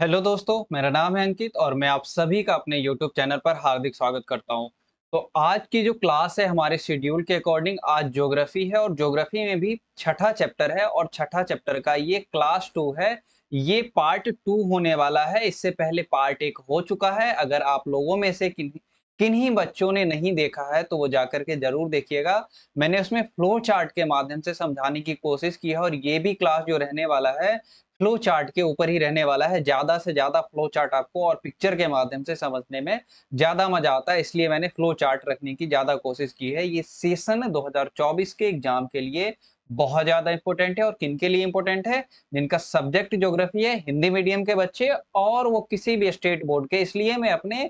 Hello दोस्तों मेरा नाम है अंकित और मैं आप सभी का अपने यूट्यूब चैनल पर हार्दिक स्वागत करता हूं तो आज की जो क्लास है हमारे शेड्यूल के अकॉर्डिंग आज ज्योग्राफी है और ज्योग्राफी में भी छठा चैप्टर है और छठा चैप्टर का ये क्लास टू है ये पार्ट टू होने वाला है इससे पहले पार्ट एक हो चुका है अगर आप लोगों में से किन्हीं किन्हीं बच्चों ने नहीं देखा है तो वो जाकर के जरूर देखिएगा मैंने उसमें फ्लो चार्ट के माध्यम से समझाने की कोशिश की है और ये भी क्लास जो रहने वाला है फ्लो चार्ट के ऊपर ही रहने वाला है ज्यादा से ज्यादा फ्लो चार्ट आपको और पिक्चर के माध्यम से समझने में ज्यादा मजा आता है इसलिए मैंने फ्लो चार्ट रखने की ज्यादा कोशिश की है ये सेशन 2024 के एग्जाम के लिए बहुत ज्यादा इंपॉर्टेंट है और किन के लिए इंपॉर्टेंट है जिनका सब्जेक्ट ज्योग्राफी है हिंदी मीडियम के बच्चे और वो किसी भी स्टेट बोर्ड के इसलिए मैं अपने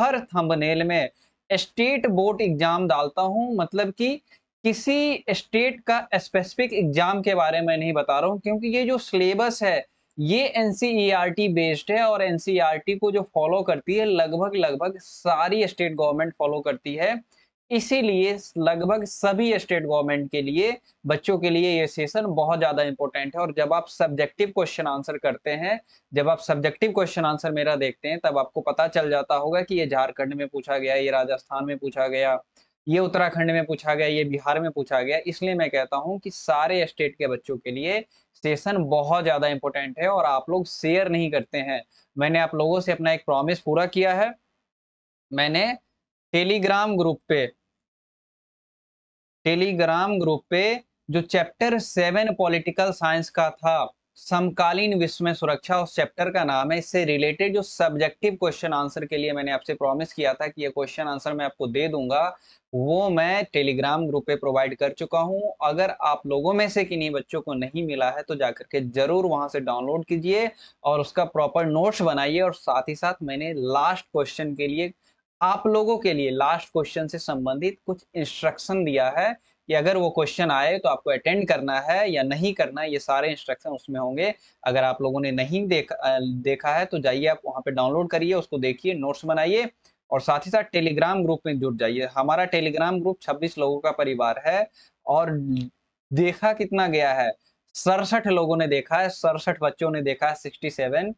हर थम्बनेल में स्टेट बोर्ड एग्जाम डालता हूं मतलब कि किसी स्टेट का स्पेसिफिक एग्जाम के बारे में नहीं बता रहा हूँ क्योंकि ये जो सिलेबस है ये एन बेस्ड e है और एन e को जो फॉलो करती है लगभग लगभग सारी स्टेट गवर्नमेंट फॉलो करती है इसीलिए लगभग सभी स्टेट गवर्नमेंट के लिए बच्चों के लिए ये सेशन बहुत ज़्यादा इंपॉर्टेंट है और जब आप सब्जेक्टिव क्वेश्चन आंसर करते हैं जब आप सब्जेक्टिव क्वेश्चन आंसर मेरा देखते हैं तब आपको पता चल जाता होगा कि ये झारखंड में पूछा गया ये राजस्थान में पूछा गया ये उत्तराखंड में पूछा गया ये बिहार में पूछा गया इसलिए मैं कहता हूँ कि सारे स्टेट के बच्चों के लिए सेशन बहुत ज़्यादा इंपॉर्टेंट है और आप लोग शेयर नहीं करते हैं मैंने आप लोगों से अपना एक प्रॉमिस पूरा किया है मैंने टेलीग्राम ग्रुप पे टेलीग्राम ग्रुप पे जो चैप्टर सेवन पॉलिटिकल साइंस का था समकालीन विश्व में सुरक्षा उस चैप्टर का नाम है इससे रिलेटेड जो सब्जेक्टिव क्वेश्चन आंसर के लिए मैंने आपसे प्रॉमिस किया था कि ये क्वेश्चन आंसर मैं आपको दे दूंगा वो मैं टेलीग्राम ग्रुप पे प्रोवाइड कर चुका हूं अगर आप लोगों में से किन्हीं बच्चों को नहीं मिला है तो जाकर के जरूर वहां से डाउनलोड कीजिए और उसका प्रॉपर नोट्स बनाइए और साथ ही साथ मैंने लास्ट क्वेश्चन के लिए आप लोगों के लिए लास्ट क्वेश्चन से संबंधित कुछ इंस्ट्रक्शन दिया है कि अगर वो क्वेश्चन आए तो आपको अटेंड करना है या नहीं करना ये सारे इंस्ट्रक्शन उसमें होंगे अगर आप लोगों ने नहीं देखा देखा है तो जाइए आप वहाँ पे डाउनलोड करिए उसको देखिए नोट्स बनाइए और साथ ही साथ टेलीग्राम ग्रुप में जुड़ जाइए हमारा टेलीग्राम ग्रुप 26 लोगों का परिवार है और देखा कितना गया है सड़सठ लोगों ने देखा है सड़सठ बच्चों ने देखा है सिक्सटी सेवन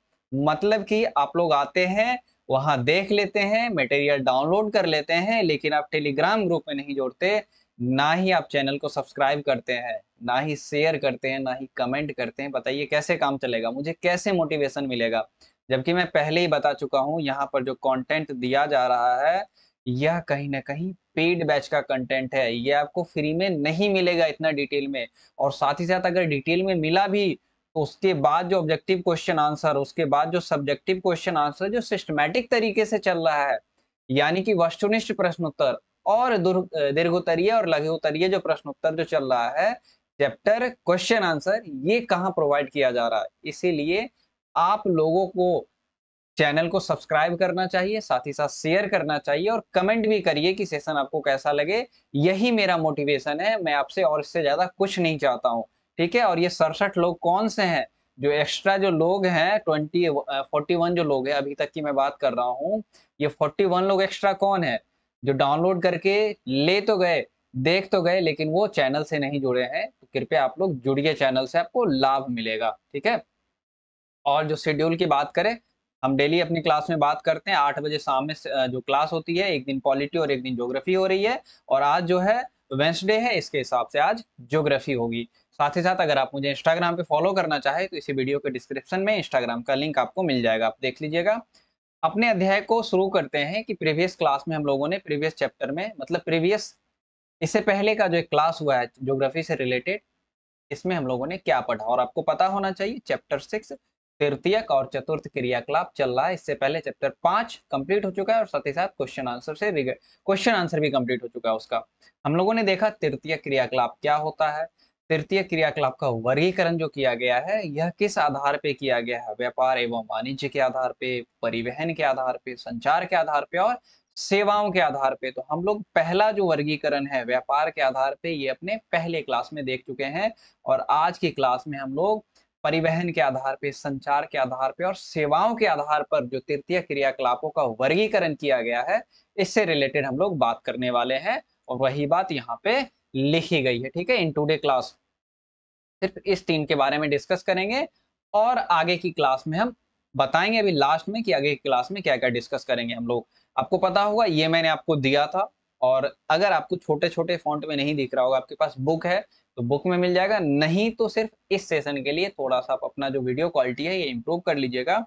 मतलब कि आप लोग आते हैं वहां देख लेते हैं मटेरियल डाउनलोड कर लेते हैं लेकिन आप टेलीग्राम ग्रुप में नहीं जोड़ते ना ही आप चैनल को सब्सक्राइब करते हैं ना ही शेयर करते हैं ना ही कमेंट करते हैं बताइए कैसे काम चलेगा मुझे कैसे मोटिवेशन मिलेगा जबकि मैं पहले ही बता चुका हूं यहाँ पर जो कंटेंट दिया जा रहा है यह कहीं ना कहीं पेड बैच का कंटेंट है ये आपको फ्री में नहीं मिलेगा इतना डिटेल में और साथ ही साथ अगर डिटेल में मिला भी तो उसके बाद जो ऑब्जेक्टिव क्वेश्चन आंसर उसके बाद जो सब्जेक्टिव क्वेश्चन आंसर जो सिस्टमेटिक तरीके से चल रहा है यानी कि वस्तुनिष्ठ प्रश्नोत्तर और दीर्घोत्तरीय और लघु उत्तरीय जो प्रश्न उत्तर जो चल रहा है चैप्टर क्वेश्चन आंसर ये कहाँ प्रोवाइड किया जा रहा है इसीलिए आप लोगों को चैनल को सब्सक्राइब करना चाहिए साथ ही साथ शेयर करना चाहिए और कमेंट भी करिए कि सेशन आपको कैसा लगे यही मेरा मोटिवेशन है मैं आपसे और इससे ज़्यादा कुछ नहीं चाहता हूँ ठीक है और ये सड़सठ लोग कौन से हैं जो एक्स्ट्रा जो लोग हैं ट्वेंटी फोर्टी वन जो लोग हैं अभी तक की मैं बात कर रहा हूँ ये फोर्टी वन लोग एक्स्ट्रा कौन है जो डाउनलोड करके ले तो गए देख तो गए लेकिन वो चैनल से नहीं जुड़े हैं तो कृपया आप लोग जुड़िए चैनल से आपको लाभ मिलेगा ठीक है और जो शेड्यूल की बात करें हम डेली अपनी क्लास में बात करते हैं आठ बजे शाम में जो क्लास होती है एक दिन पॉलिटी और एक दिन ज्योग्राफी हो रही है और आज जो है वेंसडे है इसके हिसाब से आज ज्योग्राफी होगी साथ ही साथ अगर आप मुझे इंस्टाग्राम पे फॉलो करना चाहे तो इसी वीडियो के डिस्क्रिप्शन में इंस्टाग्राम का लिंक आपको मिल जाएगा आप देख लीजिएगा अपने अध्याय को शुरू करते हैं कि प्रीवियस क्लास में हम लोगों ने प्रीवियस चैप्टर में मतलब प्रीवियस इससे पहले का जो एक क्लास हुआ है ज्योग्राफी से रिलेटेड इसमें हम लोगों ने क्या पढ़ा और आपको पता होना चाहिए चैप्टर सिक्स तृतीयक और चतुर्थ क्रियाकलाप चल रहा है इससे पहले चैप्टर पांच कंप्लीट हो चुका है और साथ ही साथ क्वेश्चन आंसर से क्वेश्चन आंसर भी कंप्लीट हो चुका है उसका हम लोगों ने देखा तृतीय क्रियाकलाप क्या होता है तृतीय क्रियाकलाप का वर्गीकरण जो किया गया है यह किस आधार पे किया गया है व्यापार एवं वाणिज्य के आधार पे परिवहन के आधार पे संचार के आधार पे और सेवाओं के आधार पे तो हम लोग पहला जो वर्गीकरण है व्यापार के आधार पे ये अपने पहले क्लास में देख चुके हैं और आज की क्लास में हम लोग परिवहन के आधार पे संचार के आधार पे और सेवाओं के आधार पर जो तृतीय क्रियाकलापों का वर्गीकरण किया गया है इससे रिलेटेड हम लोग बात करने वाले हैं और वही बात यहाँ पे लिखी गई है ठीक है इन टूडे क्लास सिर्फ इस टीम के बारे में डिस्कस करेंगे और आगे की क्लास में हम बताएंगे अभी लास्ट में कि आगे की क्लास में क्या क्या डिस्कस करेंगे हम लोग आपको पता होगा ये मैंने आपको दिया था और अगर आपको छोटे छोटे फॉन्ट में नहीं दिख रहा होगा आपके पास बुक है तो बुक में मिल जाएगा नहीं तो सिर्फ इस सेशन के लिए थोड़ा सा आप अपना जो वीडियो क्वालिटी है ये इम्प्रूव कर लीजिएगा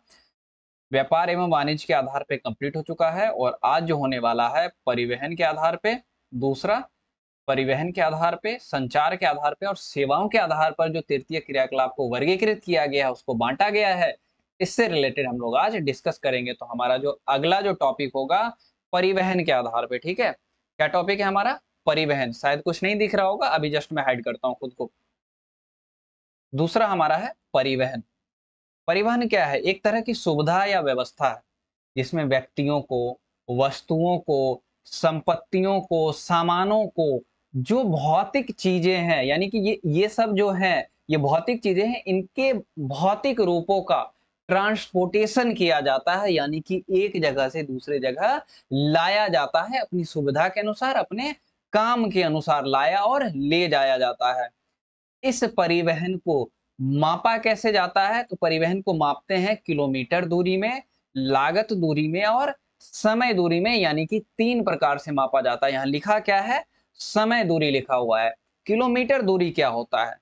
व्यापार एवं वाणिज्य के आधार पर कंप्लीट हो चुका है और आज जो होने वाला है परिवहन के आधार पर दूसरा परिवहन के आधार पे संचार के आधार पे और सेवाओं के आधार पर जो तृतीय क्रियाकलाप को वर्गीकृत किया गया है उसको बांटा गया है इससे रिलेटेड हम लोग आज डिस्कस करेंगे तो हमारा जो अगला जो टॉपिक होगा परिवहन के आधार पे ठीक है क्या टॉपिक है हमारा परिवहन शायद कुछ नहीं दिख रहा होगा अभी जस्ट मैं हाइड करता हूँ खुद को दूसरा हमारा है परिवहन परिवहन क्या है एक तरह की सुविधा या व्यवस्था है जिसमें व्यक्तियों को वस्तुओं को संपत्तियों को सामानों को जो भौतिक चीजें हैं यानी कि ये ये सब जो है ये भौतिक चीजें हैं इनके भौतिक रूपों का ट्रांसपोर्टेशन किया जाता है यानी कि एक जगह से दूसरे जगह लाया जाता है अपनी सुविधा के अनुसार अपने काम के अनुसार लाया और ले जाया जाता है इस परिवहन को मापा कैसे जाता है तो परिवहन को मापते हैं किलोमीटर दूरी में लागत दूरी में और समय दूरी में यानी कि तीन प्रकार से मापा जाता है यहाँ लिखा क्या है समय दूरी लिखा हुआ है किलोमीटर दूरी क्या होता है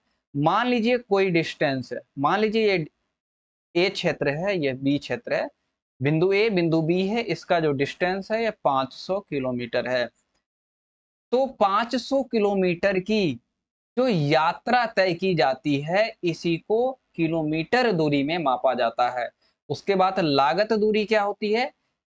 मान लीजिए कोई डिस्टेंस है मान लीजिए ये ए क्षेत्र है ये बी क्षेत्र है बिंदु ए बिंदु बी है इसका जो डिस्टेंस है ये 500 किलोमीटर है तो 500 किलोमीटर की जो यात्रा तय की जाती है इसी को किलोमीटर दूरी में मापा जाता है उसके बाद लागत दूरी क्या होती है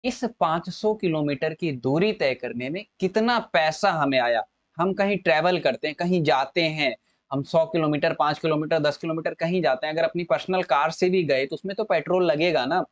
इस 500 किलोमीटर की दूरी तय करने में कितना पैसा हमें आया हम कहीं ट्रैवल करते हैं कहीं जाते हैं हम 100 किलोमीटर 5 किलोमीटर 10 किलोमीटर कहीं जाते हैं अगर अपनी पर्सनल कार से भी गए तो उसमें तो पेट्रोल लगेगा ना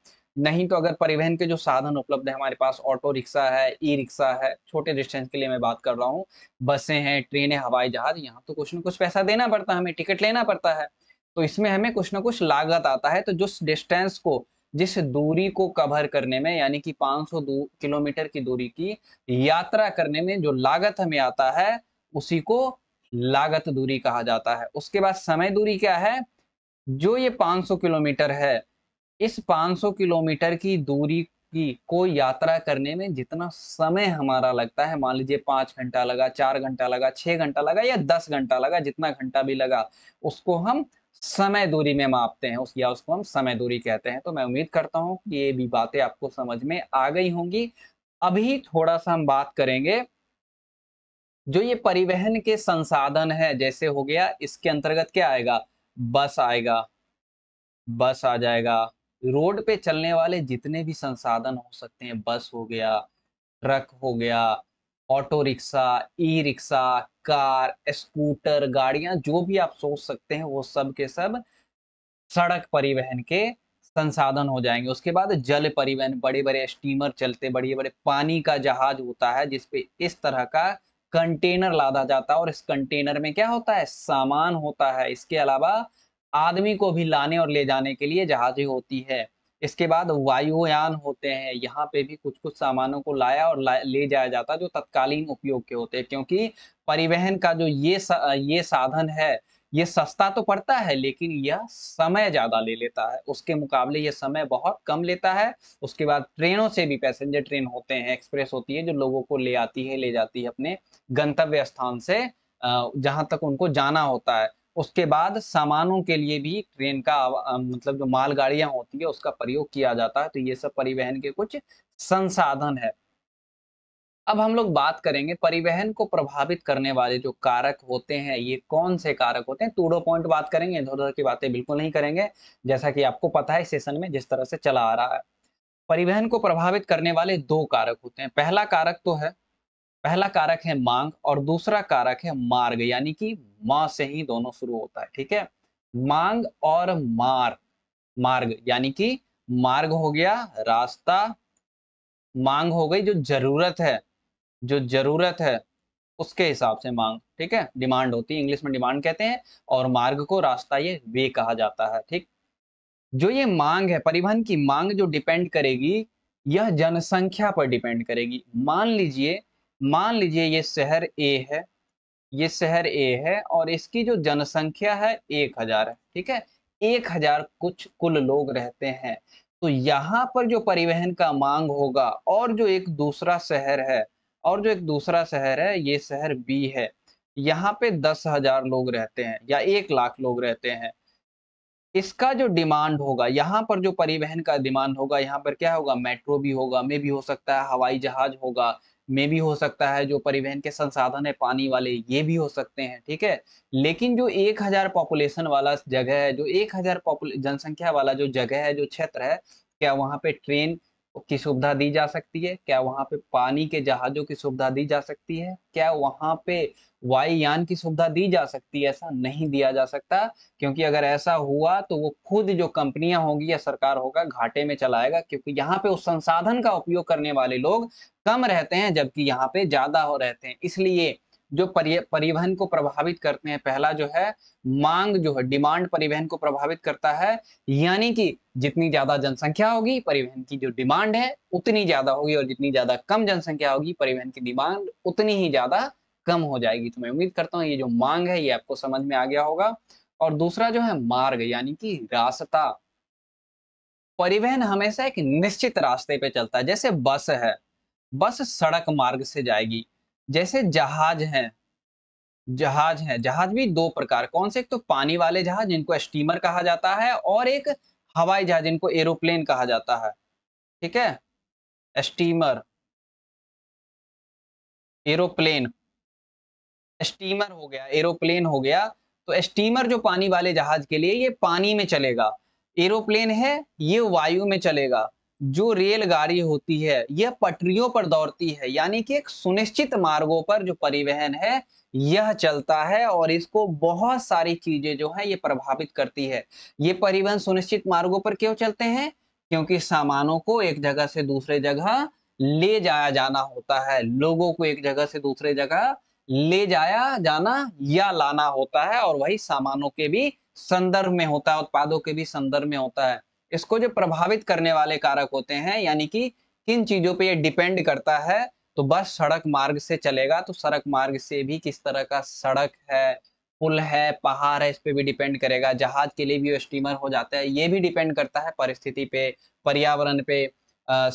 नहीं तो अगर परिवहन के जो साधन उपलब्ध है हमारे पास ऑटो रिक्शा है ई रिक्शा है छोटे डिस्टेंस के लिए मैं बात कर रहा हूँ बसें हैं ट्रेनें हवाई जहाज यहाँ तो कुछ ना कुछ पैसा देना पड़ता है हमें टिकट लेना पड़ता है तो इसमें हमें कुछ ना कुछ लागत आता है तो जिस डिस्टेंस को जिस दूरी को कवर करने में यानी कि 500 किलोमीटर की दूरी की यात्रा करने में जो लागत हमें आता है उसी को लागत दूरी कहा जाता है उसके बाद समय दूरी क्या है जो ये 500 किलोमीटर है इस 500 किलोमीटर की दूरी की को यात्रा करने में जितना समय हमारा लगता है मान लीजिए पांच घंटा लगा चार घंटा लगा छह घंटा लगा या दस घंटा लगा जितना घंटा भी लगा उसको हम समय दूरी में मापते हैं उस या उसको हम समय दूरी कहते हैं तो मैं उम्मीद करता हूं कि ये भी बातें आपको समझ में आ गई होंगी अभी थोड़ा सा हम बात करेंगे जो ये परिवहन के संसाधन है जैसे हो गया इसके अंतर्गत क्या आएगा बस आएगा बस आ जाएगा रोड पे चलने वाले जितने भी संसाधन हो सकते हैं बस हो गया ट्रक हो गया auto rickshaw e rickshaw car scooter गाड़ियां जो भी आप सोच सकते हैं वो सब के सब सड़क परिवहन के संसाधन हो जाएंगे उसके बाद जल परिवहन बड़े बड़े स्टीमर चलते बड़े बड़े पानी का जहाज होता है जिसपे इस तरह का कंटेनर लादा जाता है और इस कंटेनर में क्या होता है सामान होता है इसके अलावा आदमी को भी लाने और ले जाने के लिए जहाजें होती है इसके बाद वायुयान होते हैं यहाँ पे भी कुछ कुछ सामानों को लाया और ला, ले जाया जाता जो तत्कालीन उपयोग के होते हैं क्योंकि परिवहन का जो ये सा, ये साधन है ये सस्ता तो पड़ता है लेकिन यह समय ज्यादा ले लेता है उसके मुकाबले यह समय बहुत कम लेता है उसके बाद ट्रेनों से भी पैसेंजर ट्रेन होते हैं एक्सप्रेस होती है जो लोगों को ले आती है ले जाती है अपने गंतव्य स्थान से जहां तक उनको जाना होता है उसके बाद सामानों के लिए भी ट्रेन का मतलब जो मालगाड़ियां होती है उसका प्रयोग किया जाता है तो ये सब परिवहन के कुछ संसाधन है अब हम लोग बात करेंगे परिवहन को प्रभावित करने वाले जो कारक होते हैं ये कौन से कारक होते हैं टूडो पॉइंट बात करेंगे इधर उधर की बातें बिल्कुल नहीं करेंगे जैसा कि आपको पता है सेशन में जिस तरह से चला आ रहा है परिवहन को प्रभावित करने वाले दो कारक होते हैं पहला कारक तो है पहला कारक है मांग और दूसरा कारक है मार्ग यानी कि मां से ही दोनों शुरू होता है ठीक है मांग और मार मार्ग यानी कि मार्ग हो गया रास्ता मांग हो गई जो जरूरत है जो जरूरत है उसके हिसाब से मांग ठीक है डिमांड होती है इंग्लिश में डिमांड कहते हैं और मार्ग को रास्ता ये वे कहा जाता है ठीक जो ये मांग है परिवहन की मांग जो डिपेंड करेगी यह जनसंख्या पर डिपेंड करेगी मान लीजिए मान लीजिए ये शहर ए है ये शहर ए है और इसकी जो जनसंख्या है एक हजार है ठीक है एक हजार कुछ कुल लोग रहते हैं तो यहाँ पर जो परिवहन का मांग होगा और जो एक दूसरा शहर है और जो एक दूसरा शहर है ये शहर बी है यहाँ पे दस हजार लोग रहते हैं या एक लाख लोग रहते हैं इसका जो डिमांड होगा यहाँ पर जो परिवहन का डिमांड होगा यहाँ पर क्या होगा मेट्रो भी होगा मे भी हो सकता है हवाई जहाज होगा में भी हो सकता है जो परिवहन के संसाधन है पानी वाले ये भी हो सकते हैं ठीक है लेकिन जो एक हजार पॉपुलेशन वाला जगह है जो एक हजार जनसंख्या वाला जो जगह है जो क्षेत्र है क्या वहां पे ट्रेन की सुविधा दी जा सकती है क्या वहां पे पानी के जहाजों की सुविधा दी जा सकती है क्या वहां पे वायुयान की सुविधा दी जा सकती है ऐसा नहीं दिया जा सकता क्योंकि अगर ऐसा हुआ तो वो खुद जो कंपनियां होंगी या सरकार होगा घाटे में चलाएगा क्योंकि यहाँ पे उस संसाधन का उपयोग करने वाले लोग कम रहते हैं जबकि यहाँ पे ज्यादा हो रहते हैं इसलिए जो परिवहन को प्रभावित करते हैं पहला जो है मांग जो है डिमांड परिवहन को प्रभावित करता है यानी कि जितनी ज्यादा जनसंख्या होगी परिवहन की जो डिमांड है उतनी ज्यादा होगी और जितनी ज्यादा कम जनसंख्या होगी परिवहन की डिमांड उतनी ही ज्यादा कम हो जाएगी तो मैं उम्मीद करता हूँ ये जो मांग है ये आपको समझ में आ गया होगा और दूसरा जो है मार्ग यानी कि रास्ता परिवहन हमेशा एक निश्चित रास्ते पे चलता है जैसे बस है बस सड़क मार्ग से जाएगी जैसे जहाज हैं जहाज हैं जहाज भी दो प्रकार कौन से एक तो पानी वाले जहाज जिनको स्टीमर कहा जाता है और एक हवाई जहाज जिनको एरोप्लेन कहा जाता है ठीक है स्टीमर एरोप्लेन स्टीमर हो गया एरोप्लेन हो गया तो स्टीमर जो पानी वाले जहाज के लिए ये पानी में चलेगा एरोप्लेन है ये वायु में चलेगा जो रेलगाड़ी होती है यह पटरियों पर दौड़ती है यानी कि एक सुनिश्चित मार्गों पर जो परिवहन है यह चलता है और इसको बहुत सारी चीजें जो है ये प्रभावित करती है ये परिवहन सुनिश्चित मार्गों पर क्यों चलते हैं क्योंकि सामानों को एक जगह से दूसरे जगह ले जाया जाना होता है लोगों को एक जगह से दूसरे जगह ले जाया जाना या लाना होता है और वही सामानों के भी संदर्भ में होता है उत्पादों के भी संदर्भ में होता है इसको जो प्रभावित करने वाले कारक होते हैं यानी कि किन चीजों पे ये डिपेंड करता है तो बस सड़क मार्ग से चलेगा तो सड़क मार्ग से भी किस तरह का सड़क है पुल है पहाड़ है इस पर भी डिपेंड करेगा जहाज के लिए भी स्टीमर हो जाता है ये भी डिपेंड करता है परिस्थिति पे पर्यावरण पे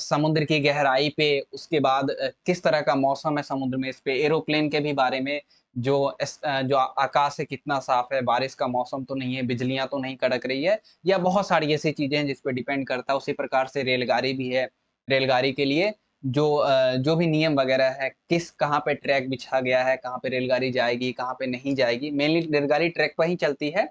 समुद्र की गहराई पे उसके बाद किस तरह का मौसम है समुद्र में इस पे एरोप्लेन के भी बारे में जो जो आकाश है कितना साफ है बारिश का मौसम तो नहीं है बिजलियां तो नहीं कड़क रही है या बहुत सारी ऐसी चीजें हैं जिसपे डिपेंड करता है उसी प्रकार से रेलगाड़ी भी है रेलगाड़ी के लिए जो जो भी नियम वगैरह है किस कहाँ पे ट्रैक बिछा गया है कहाँ पे रेलगाड़ी जाएगी कहाँ पे नहीं जाएगी मेनली रेलगाड़ी ट्रैक पर ही चलती है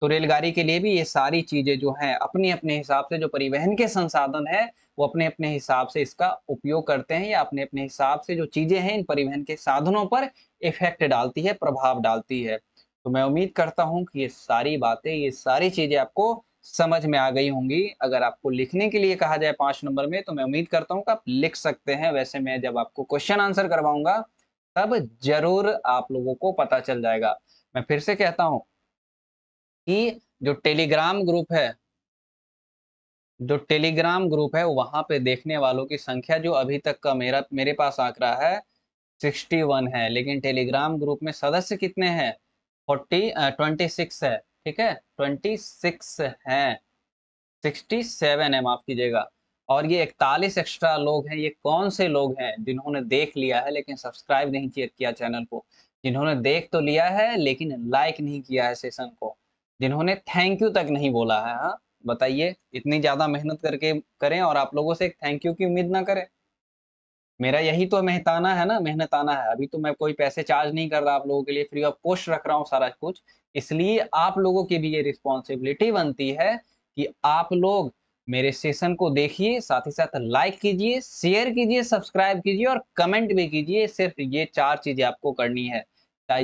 तो रेलगाड़ी के लिए भी ये सारी चीजें जो हैं अपने अपने हिसाब से जो परिवहन के संसाधन है वो अपने अपने हिसाब से इसका उपयोग करते हैं या अपने अपने हिसाब से जो चीजें हैं इन परिवहन के साधनों पर इफेक्ट डालती है प्रभाव डालती है तो मैं उम्मीद करता हूं कि ये सारी बातें ये सारी चीजें आपको समझ में आ गई होंगी अगर आपको लिखने के लिए कहा जाए पांच नंबर में तो मैं उम्मीद करता हूँ कि आप लिख सकते हैं वैसे मैं जब आपको क्वेश्चन आंसर करवाऊंगा तब जरूर आप लोगों को पता चल जाएगा मैं फिर से कहता हूं कि जो टेलीग्राम ग्रुप है जो टेलीग्राम ग्रुप है वहां पे देखने वालों की संख्या जो अभी तक का मेरा मेरे पास आंकड़ा है 61 है लेकिन टेलीग्राम ग्रुप में सदस्य कितने हैं ट्वेंटी सिक्स है ठीक है है सिक्सटी सेवन है माफ कीजिएगा और ये इकतालीस एक्स्ट्रा लोग हैं ये कौन से लोग हैं जिन्होंने देख लिया है लेकिन सब्सक्राइब नहीं किया चैनल को जिन्होंने देख तो लिया है लेकिन लाइक नहीं किया है सेशन को जिन्होंने थैंक यू तक नहीं बोला है हा? बताइए इतनी ज्यादा मेहनत करके करें और आप लोगों से थैंक यू की उम्मीद ना करें मेरा यही तो मेहताना है ना मेहनत आना है अभी तो मैं कोई पैसे चार्ज नहीं कर रहा आप लोगों के लिए फ्री ऑफ कॉस्ट रख रहा हूँ सारा कुछ इसलिए आप लोगों की भी ये रिस्पॉन्सिबिलिटी बनती है कि आप लोग मेरे सेशन को देखिए साथ ही साथ लाइक कीजिए शेयर कीजिए सब्सक्राइब कीजिए और कमेंट भी कीजिए सिर्फ ये चार चीजें आपको करनी है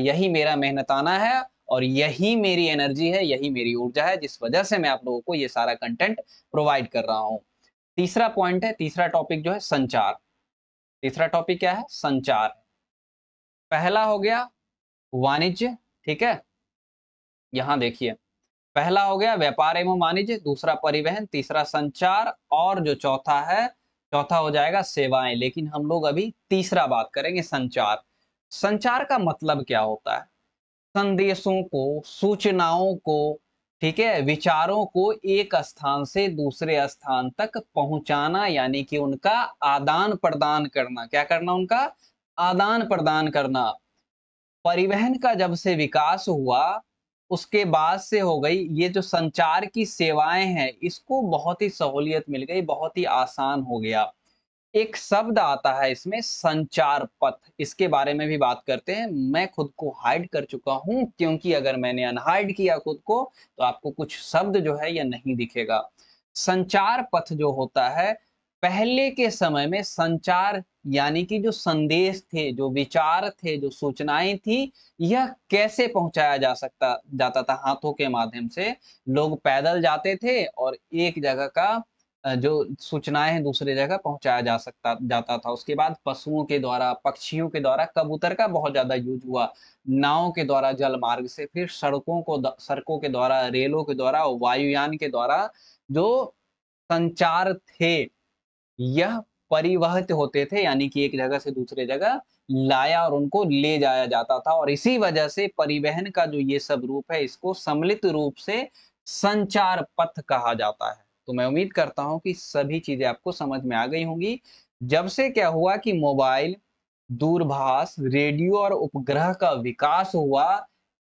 यही मेरा मेहनताना है और यही मेरी एनर्जी है यही मेरी ऊर्जा है जिस वजह से मैं आप लोगों को ये सारा कंटेंट प्रोवाइड कर रहा हूँ तीसरा पॉइंट है तीसरा टॉपिक जो है संचार तीसरा टॉपिक क्या है संचार पहला हो गया वाणिज्य ठीक है यहां देखिए पहला हो गया व्यापार एवं वाणिज्य दूसरा परिवहन तीसरा संचार और जो चौथा है चौथा हो जाएगा सेवाएं लेकिन हम लोग अभी तीसरा बात करेंगे संचार संचार का मतलब क्या होता है संदेशों को सूचनाओं को ठीक है विचारों को एक स्थान से दूसरे स्थान तक पहुंचाना यानी कि उनका आदान प्रदान करना क्या करना उनका आदान प्रदान करना परिवहन का जब से विकास हुआ उसके बाद से हो गई ये जो संचार की सेवाएं हैं इसको बहुत ही सहूलियत मिल गई बहुत ही आसान हो गया एक शब्द आता है इसमें संचार पथ इसके बारे में भी बात करते हैं मैं खुद को हाइड कर चुका हूं क्योंकि अगर मैंने अनहाइड किया खुद को तो आपको कुछ शब्द जो है यह नहीं दिखेगा संचार पथ जो होता है पहले के समय में संचार यानी कि जो संदेश थे जो विचार थे जो सूचनाएं थी यह कैसे पहुंचाया जा सकता जाता था हाथों के माध्यम से लोग पैदल जाते थे और एक जगह का जो सूचनाएं हैं दूसरे जगह पहुंचाया जा सकता जाता था उसके बाद पशुओं के द्वारा पक्षियों के द्वारा कबूतर का बहुत ज्यादा यूज हुआ नावों के द्वारा जल मार्ग से फिर सड़कों को सड़कों के द्वारा रेलों के द्वारा वायुयान के द्वारा जो संचार थे यह परिवहित होते थे यानी कि एक जगह से दूसरे जगह लाया और उनको ले जाया जाता था और इसी वजह से परिवहन का जो ये सब रूप है इसको सम्मिलित रूप से संचार पथ कहा जाता है तो मैं उम्मीद करता हूं कि सभी चीजें आपको समझ में आ गई होंगी जब से क्या हुआ कि मोबाइल दूरभाष रेडियो और उपग्रह का विकास हुआ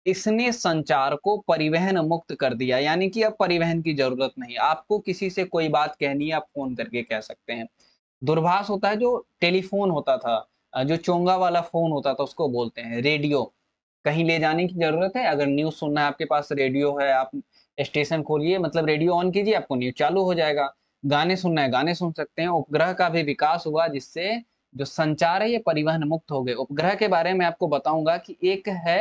इसने संचार को परिवहन मुक्त कर दिया यानी कि अब परिवहन की जरूरत नहीं आपको किसी से कोई बात कहनी है आप फोन करके कह सकते हैं दूरभाष होता है जो टेलीफोन होता था जो चोंगा वाला फोन होता था उसको बोलते हैं रेडियो कहीं ले जाने की जरूरत है अगर न्यूज सुनना है आपके पास रेडियो है आप स्टेशन खोलिए मतलब रेडियो ऑन कीजिए आपको न्यूज चालू हो जाएगा गाने सुनना है गाने सुन सकते हैं उपग्रह का भी विकास हुआ जिससे जो संचार है ये परिवहन मुक्त हो गए उपग्रह के बारे में आपको बताऊंगा कि एक है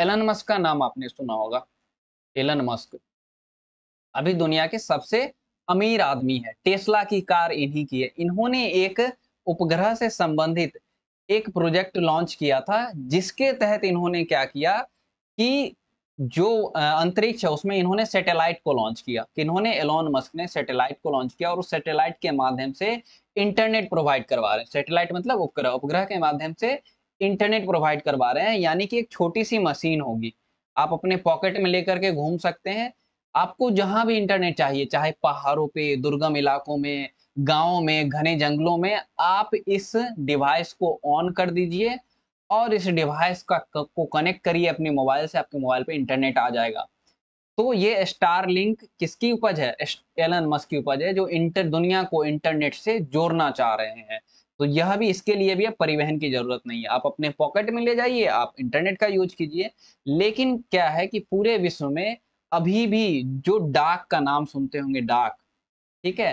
एलन मस्क का नाम आपने सुना होगा एलन मस्क अभी दुनिया के सबसे अमीर आदमी है टेस्ला की कार इन्हीं की है इन्होंने एक उपग्रह से संबंधित एक प्रोजेक्ट लॉन्च किया था जिसके तहत इन्होंने क्या किया कि जो अंतरिक्ष है उसमें इन्होंने सैटेलाइट को लॉन्च किया कि इन्होंने एलोन मस्क ने सैटेलाइट को लॉन्च किया और उस सैटेलाइट के माध्यम से इंटरनेट प्रोवाइड करवा रहे हैं सैटेलाइट मतलब उपग्रह उपग्रह के माध्यम से इंटरनेट प्रोवाइड करवा रहे हैं यानी कि एक छोटी सी मशीन होगी आप अपने पॉकेट में लेकर के घूम सकते हैं आपको जहां भी इंटरनेट चाहिए चाहे पहाड़ों पे दुर्गम इलाकों में गाँव में घने जंगलों में आप इस डिवाइस को ऑन कर दीजिए और इस डिवाइस का को कनेक्ट करिए अपने मोबाइल से आपके मोबाइल पे इंटरनेट आ जाएगा तो ये स्टार लिंक किसकी उपज है एलन मस्क की उपज है जो इंटर दुनिया को इंटरनेट से जोड़ना चाह रहे हैं तो यह भी इसके लिए भी परिवहन की जरूरत नहीं है आप अपने पॉकेट में ले जाइए आप इंटरनेट का यूज कीजिए लेकिन क्या है कि पूरे विश्व में अभी भी जो डाक का नाम सुनते होंगे डाक ठीक है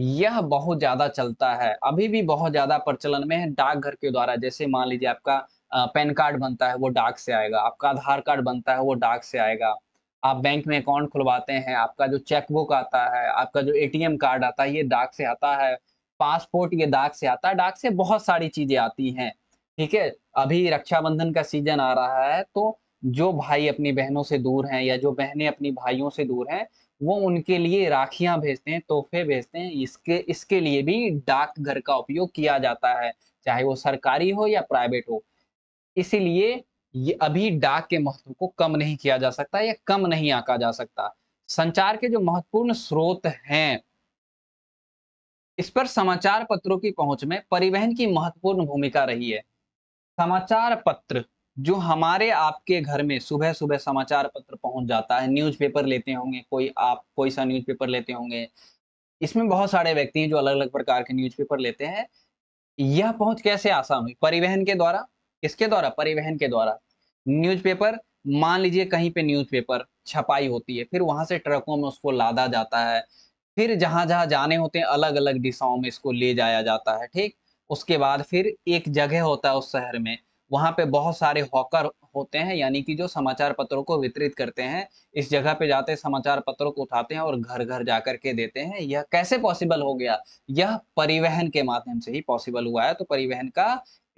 यह बहुत ज्यादा चलता है अभी भी बहुत ज्यादा प्रचलन में है डाकघर के द्वारा जैसे मान लीजिए आपका पैन कार्ड बनता है वो डाक से आएगा आपका आधार कार्ड बनता है वो डाक से आएगा आप बैंक में अकाउंट खुलवाते हैं आपका जो चेकबुक आता है आपका जो एटीएम कार्ड आता है ये डाक से आता है पासपोर्ट ये डाक से आता है डाक से बहुत सारी चीजें आती हैं ठीक है अभी रक्षाबंधन का सीजन आ रहा है तो जो भाई अपनी बहनों से दूर हैं या जो बहनें अपनी भाइयों से दूर हैं वो उनके लिए राखियां भेजते हैं तोहफे भेजते हैं इसके इसके लिए भी डाकघर का उपयोग किया जाता है चाहे वो सरकारी हो या प्राइवेट हो इसीलिए ये अभी डाक के महत्व को कम नहीं किया जा सकता या कम नहीं आका जा सकता संचार के जो महत्वपूर्ण स्रोत हैं इस पर समाचार पत्रों की पहुंच में परिवहन की महत्वपूर्ण भूमिका रही है समाचार पत्र जो हमारे आपके घर में सुबह सुबह समाचार पत्र पहुंच जाता है न्यूज़पेपर लेते होंगे कोई आप कोई सा न्यूज़पेपर लेते होंगे इसमें बहुत सारे व्यक्ति हैं जो अलग अलग प्रकार के न्यूज़पेपर लेते हैं यह पहुंच कैसे आसान हुई परिवहन के द्वारा किसके द्वारा परिवहन के द्वारा न्यूज़पेपर मान लीजिए कहीं पे न्यूज़पेपर छपाई होती है फिर वहां से ट्रकों में उसको लादा जाता है फिर जहां जहां जाने होते हैं अलग अलग दिशाओं में इसको ले जाया जाता है ठीक उसके बाद फिर एक जगह होता है उस शहर में वहाँ पे बहुत सारे हॉकर होते हैं यानी कि जो समाचार पत्रों को वितरित करते हैं इस जगह पे जाते समाचार पत्रों को उठाते हैं और घर घर जा करके देते हैं यह कैसे पॉसिबल हो गया यह परिवहन के माध्यम से ही पॉसिबल हुआ है तो परिवहन का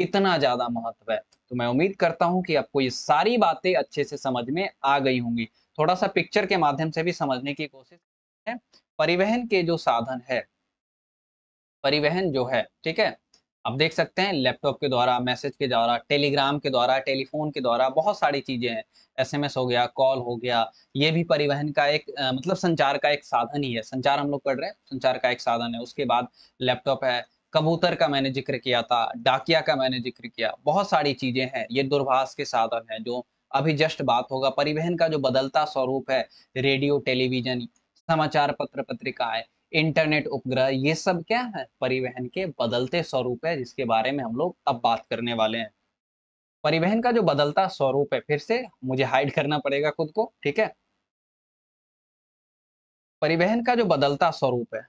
इतना ज्यादा महत्व है तो मैं उम्मीद करता हूँ कि आपको ये सारी बातें अच्छे से समझ में आ गई होंगी थोड़ा सा पिक्चर के माध्यम से भी समझने की कोशिश है परिवहन के जो साधन है परिवहन जो है ठीक है आप देख सकते हैं लैपटॉप के द्वारा मैसेज के द्वारा टेलीग्राम के द्वारा टेलीफोन के द्वारा बहुत सारी चीज़ें हैं एसएमएस हो गया कॉल हो गया ये भी परिवहन का एक मतलब संचार का एक साधन ही है संचार हम लोग कर रहे हैं संचार का एक साधन है उसके बाद लैपटॉप है कबूतर का मैंने जिक्र किया था डाकिया का मैंने जिक्र किया बहुत सारी चीज़ें हैं ये दूरभाष के साधन है जो अभी जस्ट बात होगा परिवहन का जो बदलता स्वरूप है रेडियो टेलीविजन समाचार पत्र पत्रिकाएं इंटरनेट उपग्रह ये सब क्या है परिवहन के बदलते स्वरूप है जिसके बारे में हम लोग अब बात करने वाले हैं परिवहन का जो बदलता स्वरूप है फिर से मुझे हाइड करना पड़ेगा खुद को ठीक है परिवहन का जो बदलता स्वरूप है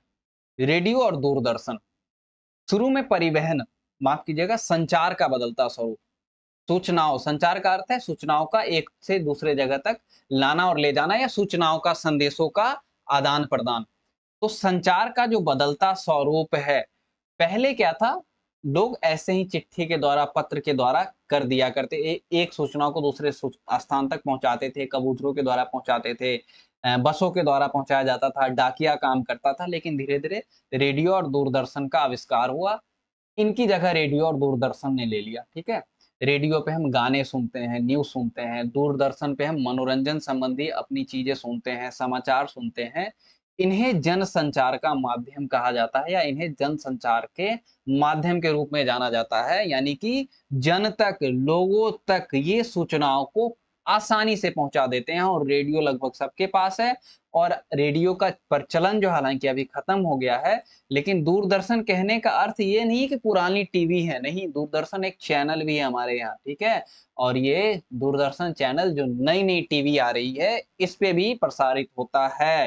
रेडियो और दूरदर्शन शुरू में परिवहन माफ कीजिएगा संचार का बदलता स्वरूप सूचनाओं संचार का अर्थ है सूचनाओं का एक से दूसरे जगह तक लाना और ले जाना या सूचनाओं का संदेशों का आदान प्रदान तो संचार का जो बदलता स्वरूप है पहले क्या था लोग ऐसे ही चिट्ठी के द्वारा पत्र के द्वारा कर दिया करते ए, एक सूचना को दूसरे स्थान तक पहुंचाते थे कबूतरों के द्वारा पहुंचाते थे बसों के द्वारा पहुंचाया जाता था डाकिया काम करता था लेकिन धीरे धीरे रेडियो और दूरदर्शन का आविष्कार हुआ इनकी जगह रेडियो और दूरदर्शन ने ले लिया ठीक है रेडियो पे हम गाने सुनते हैं न्यूज सुनते हैं दूरदर्शन पे हम मनोरंजन संबंधी अपनी चीजें सुनते हैं समाचार सुनते हैं इन्हें जनसंचार का माध्यम कहा जाता है या इन्हें जन संचार के माध्यम के रूप में जाना जाता है यानी कि जन तक लोगों तक ये सूचनाओं को आसानी से पहुंचा देते हैं और रेडियो लगभग सबके पास है और रेडियो का प्रचलन जो हालांकि अभी खत्म हो गया है लेकिन दूरदर्शन कहने का अर्थ ये नहीं कि पुरानी टीवी है नहीं दूरदर्शन एक चैनल भी है हमारे यहाँ ठीक है और ये दूरदर्शन चैनल जो नई नई टीवी आ रही है इस पे भी प्रसारित होता है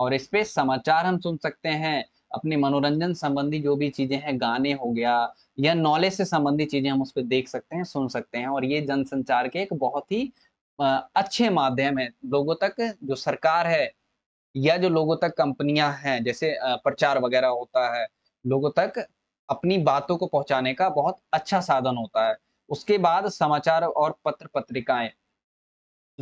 और इस पे समाचार हम सुन सकते हैं अपने मनोरंजन संबंधी जो भी चीजें हैं गाने हो गया या नॉलेज से संबंधी चीजें हम उस पर देख सकते हैं सुन सकते हैं और ये जनसंचार के एक बहुत ही अच्छे माध्यम है लोगों तक जो सरकार है या जो लोगों तक कंपनियां हैं जैसे प्रचार वगैरह होता है लोगों तक अपनी बातों को पहुंचाने का बहुत अच्छा साधन होता है उसके बाद समाचार और पत्र पत्रिकाएं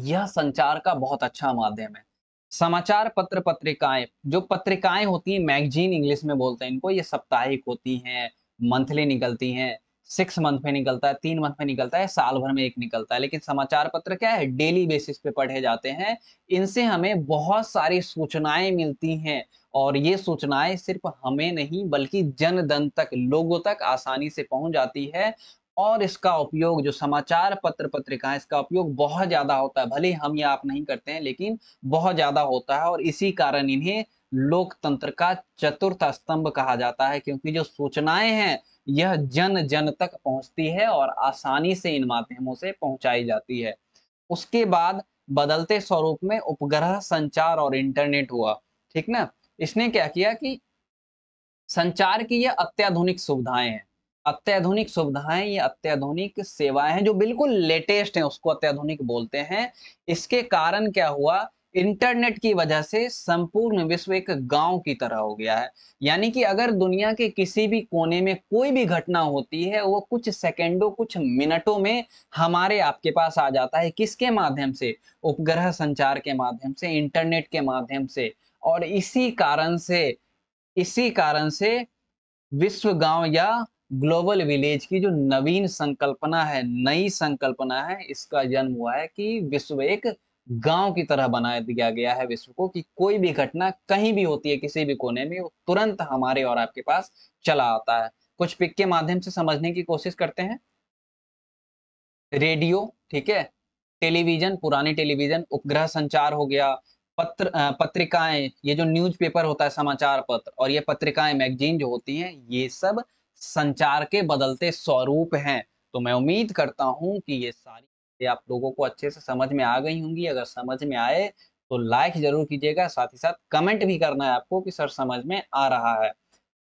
यह संचार का बहुत अच्छा माध्यम है समाचार पत्र पत्रिकाएं जो पत्रिकाएं होती हैं मैगजीन इंग्लिश में बोलते हैं इनको ये साप्ताहिक होती हैं मंथली निकलती हैं सिक्स मंथ में निकलता है तीन मंथ में निकलता है साल भर में एक निकलता है लेकिन समाचार पत्र क्या है डेली बेसिस पे पढ़े जाते हैं इनसे हमें बहुत सारी सूचनाएं मिलती हैं और ये सूचनाएं सिर्फ हमें नहीं बल्कि जन दन तक लोगों तक आसानी से पहुंच जाती है और इसका उपयोग जो समाचार पत्र पत्रिकाएं इसका उपयोग बहुत ज्यादा होता है भले हम ये आप नहीं करते हैं लेकिन बहुत ज्यादा होता है और इसी कारण इन्हें लोकतंत्र का चतुर्थ स्तंभ कहा जाता है क्योंकि जो सूचनाएं हैं यह जन जन तक पहुंचती है और आसानी से इन माध्यमों से पहुंचाई जाती है उसके बाद बदलते स्वरूप में उपग्रह संचार और इंटरनेट हुआ ठीक ना इसने क्या किया कि संचार की यह अत्याधुनिक सुविधाएं हैं अत्याधुनिक सुविधाएं या अत्याधुनिक सेवाएं हैं जो बिल्कुल लेटेस्ट हैं उसको अत्याधुनिक बोलते हैं इसके कारण क्या हुआ इंटरनेट की वजह से संपूर्ण विश्व एक गांव की तरह हो गया है यानी कि अगर दुनिया के किसी भी कोने में कोई भी घटना होती है वो कुछ सेकेंडों कुछ मिनटों में हमारे आपके पास आ जाता है किसके माध्यम से उपग्रह संचार के माध्यम से इंटरनेट के माध्यम से और इसी कारण से इसी कारण से विश्व गांव या ग्लोबल विलेज की जो नवीन संकल्पना है नई संकल्पना है इसका जन्म हुआ है कि विश्व एक गांव की तरह बना दिया गया है विश्व को कि कोई भी घटना कहीं भी होती है किसी भी कोने में वो तुरंत हमारे और आपके पास चला आता है कुछ पिक के माध्यम से समझने की कोशिश करते हैं रेडियो ठीक है टेलीविजन पुराने टेलीविजन उपग्रह संचार हो गया पत्र पत्रिकाएं ये जो न्यूज़पेपर होता है समाचार पत्र और ये पत्रिकाएं मैगजीन जो होती हैं ये सब संचार के बदलते स्वरूप हैं तो मैं उम्मीद करता हूं कि ये सारी चीज़ें आप लोगों को अच्छे से समझ में आ गई होंगी अगर समझ में आए तो लाइक जरूर कीजिएगा साथ ही साथ कमेंट भी करना है आपको कि सर समझ में आ रहा है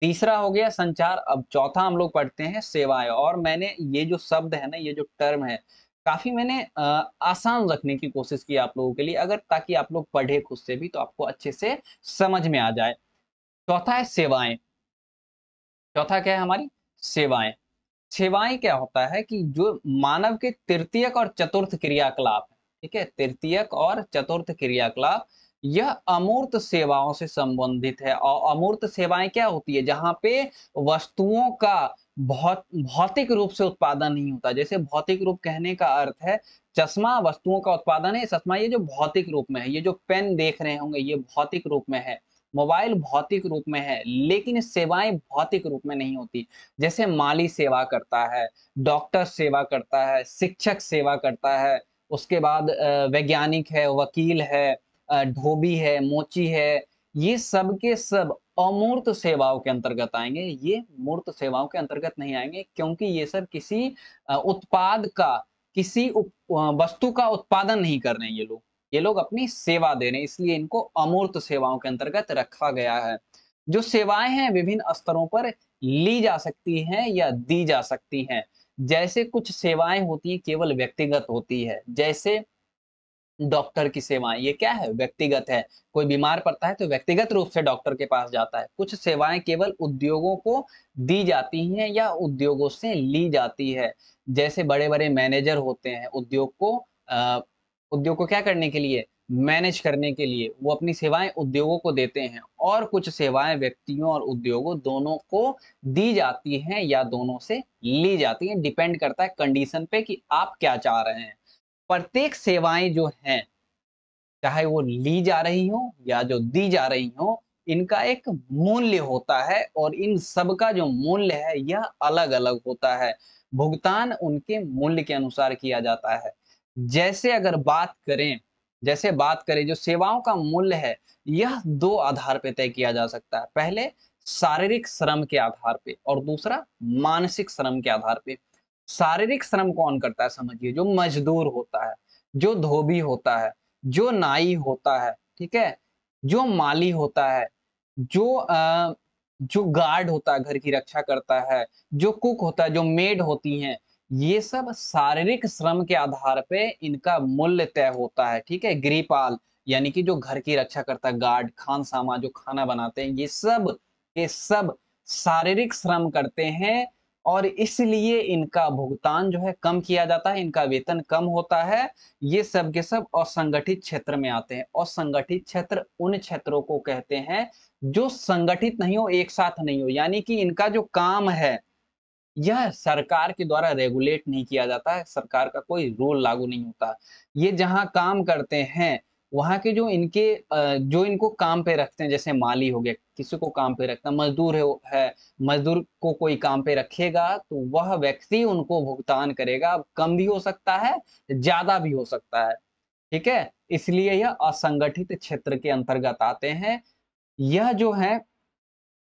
तीसरा हो गया संचार अब चौथा हम लोग पढ़ते हैं सेवाएं और मैंने ये जो शब्द है ना ये जो टर्म है काफी मैंने आसान रखने की कोशिश की आप लोगों के लिए अगर ताकि आप लोग पढ़े खुद से भी तो आपको अच्छे से समझ में आ जाए चौथा है सेवाएं चौथा क्या है हमारी सेवाएं सेवाएं क्या होता है कि जो मानव के तृतीयक और चतुर्थ क्रियाकलाप ठीक है तृतीयक और चतुर्थ क्रियाकलाप यह अमूर्त सेवाओं से संबंधित है और अमूर्त सेवाएं क्या होती है जहां पे वस्तुओं का बहुत भौतिक रूप से उत्पादन नहीं होता जैसे भौतिक रूप कहने का अर्थ है चश्मा वस्तुओं का उत्पादन है चश्मा ये जो भौतिक रूप में है ये जो पेन देख रहे होंगे ये भौतिक रूप में है मोबाइल भौतिक रूप में है लेकिन सेवाएं भौतिक रूप में नहीं होती जैसे माली सेवा करता है डॉक्टर सेवा करता है शिक्षक सेवा करता है उसके बाद वैज्ञानिक है वकील है ढोबी है मोची है ये सब के सब अमूर्त सेवाओं के अंतर्गत आएंगे ये मूर्त सेवाओं के अंतर्गत नहीं आएंगे क्योंकि ये सब किसी उत्पाद का किसी वस्तु का उत्पादन नहीं कर रहे हैं ये लोग ये लोग अपनी सेवा दे रहे हैं इसलिए इनको अमूर्त सेवाओं के अंतर्गत रखा गया है जो सेवाएं हैं विभिन्न स्तरों पर ली जा सकती हैं या दी जा सकती हैं जैसे कुछ सेवाएं होती हैं केवल व्यक्तिगत होती है जैसे डॉक्टर की सेवाएं ये क्या है व्यक्तिगत है कोई बीमार पड़ता है तो व्यक्तिगत रूप से डॉक्टर के पास जाता है कुछ सेवाएं केवल उद्योगों को दी जाती हैं या उद्योगों से ली जाती है जैसे बड़े बड़े मैनेजर होते हैं उद्योग को उद्योग को क्या करने के लिए मैनेज करने के लिए वो अपनी सेवाएं उद्योगों को देते हैं और कुछ सेवाएं व्यक्तियों और उद्योगों दोनों को दी जाती हैं या दोनों से ली जाती हैं डिपेंड करता है कंडीशन पे कि आप क्या चाह रहे हैं प्रत्येक सेवाएं जो हैं चाहे वो ली जा रही हो या जो दी जा रही हो इनका एक मूल्य होता है और इन सब का जो मूल्य है यह अलग अलग होता है भुगतान उनके मूल्य के अनुसार किया जाता है जैसे अगर बात करें जैसे बात करें जो सेवाओं का मूल्य है यह दो आधार पर तय किया जा सकता है पहले शारीरिक श्रम के आधार पे और दूसरा मानसिक श्रम के आधार पे शारीरिक श्रम कौन करता है समझिए जो मजदूर होता है जो धोबी होता है जो नाई होता है ठीक है जो माली होता है जो आ, जो गार्ड होता है घर की रक्षा करता है जो कुक होता है जो मेड होती हैं ये सब शारीरिक श्रम के आधार पे इनका मूल्य तय होता है ठीक है गृहपाल यानी कि जो घर की रक्षा करता है गार्ड खान सामा जो खाना बनाते हैं ये सब ये सब शारीरिक श्रम करते हैं और इसलिए इनका भुगतान जो है कम किया जाता है इनका वेतन कम होता है ये सब के सब असंगठित क्षेत्र में आते हैं असंगठित क्षेत्र उन क्षेत्रों को कहते हैं जो संगठित नहीं हो एक साथ नहीं हो यानी कि इनका जो काम है यह सरकार के द्वारा रेगुलेट नहीं किया जाता है सरकार का कोई रूल लागू नहीं होता ये जहाँ काम करते हैं वहाँ के जो इनके जो इनको काम पे रखते हैं जैसे माली हो गया किसी को काम पे रखता मजदूर है, है मजदूर को कोई काम पे रखेगा तो वह व्यक्ति उनको भुगतान करेगा अब कम भी हो सकता है ज्यादा भी हो सकता है ठीक है इसलिए यह असंगठित क्षेत्र के अंतर्गत आते हैं यह जो है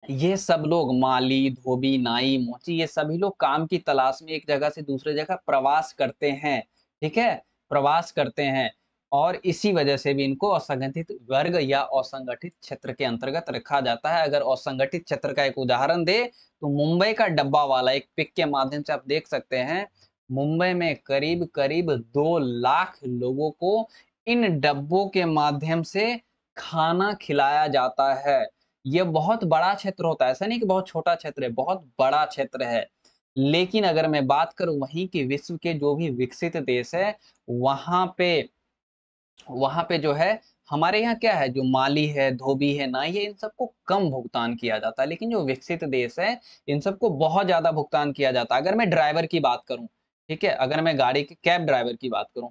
ये सब लोग माली धोबी नाई मोची ये सभी लोग काम की तलाश में एक जगह से दूसरे जगह प्रवास करते हैं ठीक है प्रवास करते हैं और इसी वजह से भी इनको असंगठित वर्ग या असंगठित क्षेत्र के अंतर्गत रखा जाता है अगर असंगठित क्षेत्र का एक उदाहरण दे तो मुंबई का डब्बा वाला एक पिक के माध्यम से आप देख सकते हैं मुंबई में करीब करीब दो लाख लोगों को इन डब्बों के माध्यम से खाना खिलाया जाता है ये बहुत बड़ा क्षेत्र होता है ऐसा नहीं कि बहुत छोटा क्षेत्र है बहुत बड़ा क्षेत्र है लेकिन अगर मैं बात करूं वहीं की विश्व के जो भी विकसित देश है वहां पे वहां पे जो है हमारे यहाँ क्या है जो माली है धोबी है ना ये इन सबको कम भुगतान किया जाता है लेकिन जो विकसित देश है इन सबको बहुत ज्यादा भुगतान किया जाता है अगर मैं ड्राइवर की बात करूं ठीक है अगर मैं गाड़ी के कैब ड्राइवर की बात करूं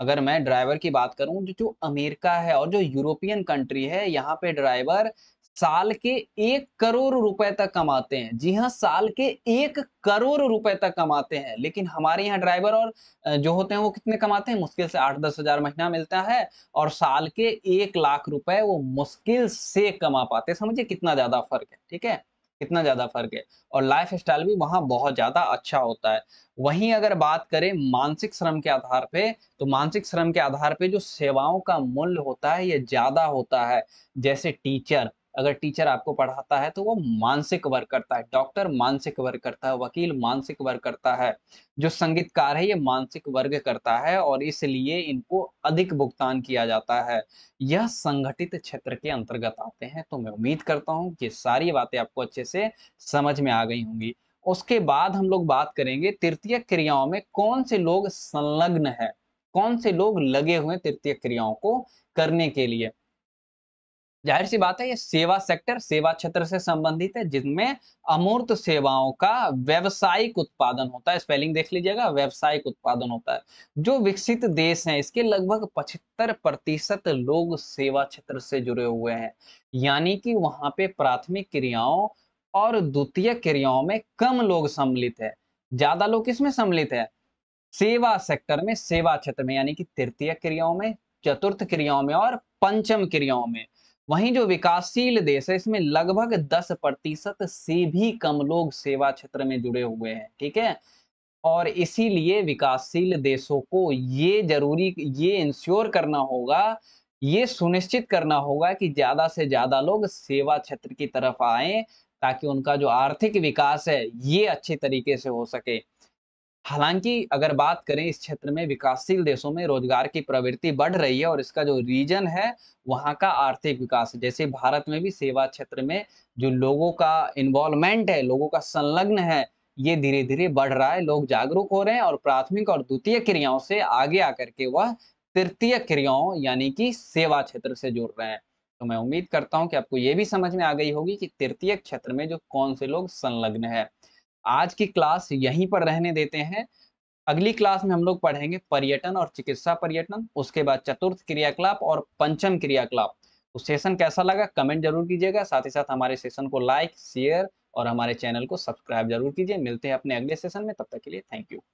अगर मैं ड्राइवर की बात करूं जो जो अमेरिका है और जो यूरोपियन कंट्री है यहाँ पे ड्राइवर साल के एक करोड़ रुपए तक कमाते हैं जी हाँ साल के एक करोड़ रुपए तक कमाते हैं लेकिन हमारे यहाँ ड्राइवर और जो होते हैं वो कितने कमाते हैं मुश्किल से आठ दस हजार महीना मिलता है और साल के एक लाख रुपए वो मुश्किल से कमा पाते समझिए कितना ज्यादा फर्क है ठीक है कितना ज्यादा फर्क है और लाइफ स्टाइल भी वहां बहुत ज्यादा अच्छा होता है वहीं अगर बात करें मानसिक श्रम के आधार पे तो मानसिक श्रम के आधार पे जो सेवाओं का मूल्य होता है ये ज्यादा होता है जैसे टीचर अगर टीचर आपको पढ़ाता है तो वो मानसिक वर्क करता है डॉक्टर मानसिक वर्क करता है वकील मानसिक वर्क करता है जो संगीतकार है ये मानसिक वर्ग करता है और इसलिए इनको अधिक भुगतान किया जाता है यह संगठित क्षेत्र के अंतर्गत आते हैं तो मैं उम्मीद करता हूँ कि सारी बातें आपको अच्छे से समझ में आ गई होंगी उसके बाद हम लोग बात करेंगे तृतीय क्रियाओं में कौन से लोग संलग्न है कौन से लोग लगे हुए तृतीय क्रियाओं को करने के लिए जाहिर सी बात है ये सेवा सेक्टर सेवा क्षेत्र से संबंधित है जिनमें अमूर्त सेवाओं का व्यवसायिक उत्पादन होता है स्पेलिंग देख लीजिएगा व्यवसायिक उत्पादन होता है जो विकसित देश हैं इसके लगभग पचहत्तर प्रतिशत लोग सेवा क्षेत्र से जुड़े हुए हैं यानी कि वहां पे प्राथमिक क्रियाओं और द्वितीय क्रियाओं में कम लोग सम्मिलित है ज्यादा लोग किसमें सम्मिलित है सेवा सेक्टर में सेवा क्षेत्र में यानी कि तृतीय क्रियाओं में चतुर्थ क्रियाओं में और पंचम क्रियाओं में वहीं जो विकासशील देश है इसमें लगभग 10 प्रतिशत से भी कम लोग सेवा क्षेत्र में जुड़े हुए हैं ठीक है और इसीलिए विकासशील देशों को ये जरूरी ये इंश्योर करना होगा ये सुनिश्चित करना होगा कि ज्यादा से ज्यादा लोग सेवा क्षेत्र की तरफ आए ताकि उनका जो आर्थिक विकास है ये अच्छे तरीके से हो सके हालांकि अगर बात करें इस क्षेत्र में विकासशील देशों में रोजगार की प्रवृत्ति बढ़ रही है और इसका जो रीजन है वहाँ का आर्थिक विकास जैसे भारत में भी सेवा क्षेत्र में जो लोगों का इन्वॉल्वमेंट है लोगों का संलग्न है ये धीरे धीरे बढ़ रहा है लोग जागरूक हो रहे हैं और प्राथमिक और द्वितीय क्रियाओं से आगे आकर के वह तृतीय क्रियाओं यानी कि सेवा क्षेत्र से जुड़ रहे हैं तो मैं उम्मीद करता हूं कि आपको ये भी समझ में आ गई होगी कि तृतीय क्षेत्र में जो कौन से लोग संलग्न है आज की क्लास यहीं पर रहने देते हैं अगली क्लास में हम लोग पढ़ेंगे पर्यटन और चिकित्सा पर्यटन उसके बाद चतुर्थ क्रियाकलाप और पंचम क्रियाकलाप तो सेशन कैसा लगा कमेंट जरूर कीजिएगा साथ ही साथ हमारे सेशन को लाइक शेयर और हमारे चैनल को सब्सक्राइब जरूर कीजिए मिलते हैं अपने अगले सेशन में तब तक के लिए थैंक यू